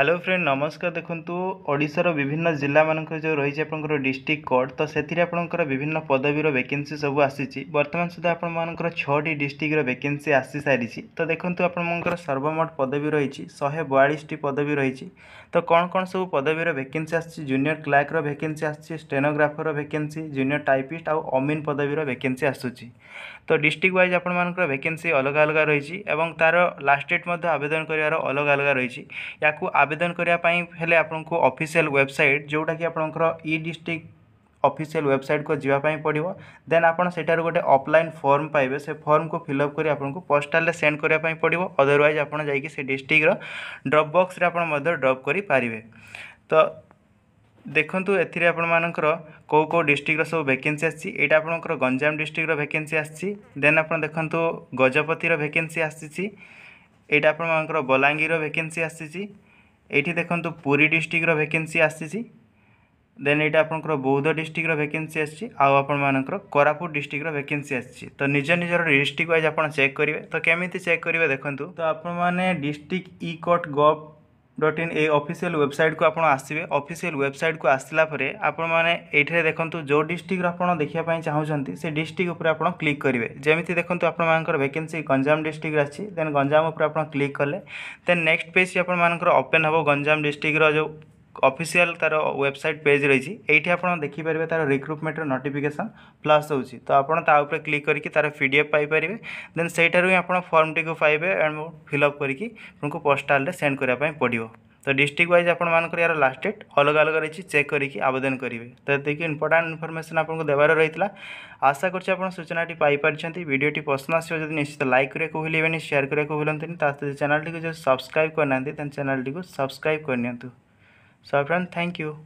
Hello friend নমস্কার দেখন্তু ওড়িশার বিভিন্ন জেলামানঙ্কর যে রয়েছে আপনার ডিস্ট্রিক্ট কোড তো সেথিরে আপনার বিভিন্ন পদবীর ভ্যাকেন্সি সবু আসিছি বর্তমান সুদ্ধা আপনার ছটি ডিস্ট্রিক্টর ভ্যাকেন্সি আসি সারিছি তো দেখন্তু আপনার সর্বমোট পদবী রয়েছে শহে বয়াশটি পদবী রয়েছে তো কোণ কোণ সব পদবীর ভ্যাকেন্সি আসছে জুনিয়র ক্লার্কর ভ্যাকেন্সি আসছে স্টেনোগ্রাফর ভ্যাকেন্সি জুনিয়র টাইপিস্ট আউ অমিন পদবীর ভ্যাকেন্সি আসুচি তো ডিস্ট্রিক্ট ওয়াইজ আপনার ভ্যাকেন্সি অলগা অলগা রয়েছে এবং তার লাস্ট ডেট মধ্যে আবেদন করার অলগা অলগা রয়েছে ইয়াকু আবেদন করা হলে আপনার অফিসিয়াল ওয়েবসাইট যেটা কি আপনার ই ডিস্ট্রিক্ট অফিসিয়াল ওয়েবসাইট को जावाई पड़ो देन आपड़ से गोटे अफलाइन फर्म पाइबे से फर्म को फिलअप कर आपको पोस्टाल सेंड करने पड़ो अदरवैज आप जा डिस्ट्रिक्टर ड्रप बक्स ड्रप करें तो ଦେଖନ୍ତୁ ଏଥିରେ ଆପଣମାନଙ୍କର କେଉଁ କେଉଁ ଡିଷ୍ଟ୍ରିକ୍ଟର ସବୁ ଭେକେନ୍ସି ଆସିଛି ଏଇଟା ଆପଣଙ୍କର ଗଞ୍ଜାମ ଡିଷ୍ଟ୍ରିକ୍ଟର ଭେକେନ୍ସି ଆସିଛି ଦେନ୍ ଆପଣ ଦେଖନ୍ତୁ ଗଜପତିର ଭେକେନ୍ସି ଆସିଛି ଏଇଟା ଆପଣମାନଙ୍କର ବଲାଙ୍ଗୀରର ଭେକେନ୍ସି ଆସିଛି ଏଇଠି ଦେଖନ୍ତୁ ପୁରୀ ଡିଷ୍ଟ୍ରିକ୍ଟର ଭେକେନ୍ସି ଆସିଛି ଦେନ୍ ଏଇଟା ଆପଣଙ୍କର ବୌଦ୍ଧ ଡିଷ୍ଟ୍ରିକ୍ଟର ଭେକେନ୍ସି ଆସିଛି ଆଉ ଆପଣମାନଙ୍କର କୋରାପୁଟ ଡିଷ୍ଟ୍ରିକ୍ଟର ଭେକେନ୍ସି ଆସିଛି ତ ନିଜ ନିଜର ଡିଷ୍ଟ୍ରିକ୍ଟ ୱାଇଜ୍ ଆପଣ ଚେକ୍ କରିବେ ତ କେମିତି ଚେକ୍ କରିବେ ଦେଖନ୍ତୁ ତ ଆପଣମାନେ district e court gov dot in এই অফিସିଆଲ ୱେବସାଇଟ୍କୁ ଆପଣ ଆସିବେ ଅଫିସିଆଲ ୱେବସାଇଟ୍କୁ ଆସିଲା ପରେ ଆପଣମାନେ ଏଇଠାରେ ଦେଖନ୍ତୁ ଯେଉଁ ଡିଷ୍ଟ୍ରିକ୍ଟର ଆପଣ ଦେଖିବା ପାଇଁ ଚାହୁଁଛନ୍ତି ସେ ଡିଷ୍ଟ୍ରିକ୍ଟ ଉପରେ ଆପଣ କ୍ଲିକ୍ କରିବେ ଯେମିତି ଦେଖନ୍ତୁ ଆପଣମାନଙ୍କର ଭେକେନ୍ସି ଗଞ୍ଜାମ ଡିଷ୍ଟ୍ରିକ୍ଟରେ ଅଛି ଦେନ୍ ଗଞ୍ଜାମ ଉପରେ ଆପଣ କ୍ଲିକ୍ କଲେ ଦେନ୍ ନେକ୍ସଟ ପେଜ୍ ଆପଣମାନଙ୍କର ଓପେନ୍ ହେବ ଗଞ୍ଜାମ ଡିଷ୍ଟ୍ରିକ୍ଟର ଯେଉଁ অফিসিয়াল তার ওয়েবসাইট পেজ রয়েছে এইটি আপনার দেখিপারে তার রিক্রুটমেন্টর নোটিফিকেসন প্লাস হচ্ছে তো আপনার তা উপরে ক্লিক করি তার পিডিএফ পাইপারে দেন সেইটার হি আপনার ফর্মটি পাইবে এন্ড ফিল অপ করি আপনার পোস্টালে সেন্ড করা পড়ব তো ডিস্ট্রিক্ট ওয়াইজ আপনার यार लास्ट डेट अलग अलग रही चेक करके आवेदन करेंगे तो ये इंपोर्टां इनफर्मेसन आपको देवार रही आशा करूँ आप सूचना पाई भिडियो पसंद आसो जब निश्चित लाइक करा भूल सेयार करा भूलि चैनल टी सब्सक्राइब करना चैनल टी सब्सक्राइब कर So everyone, thank you.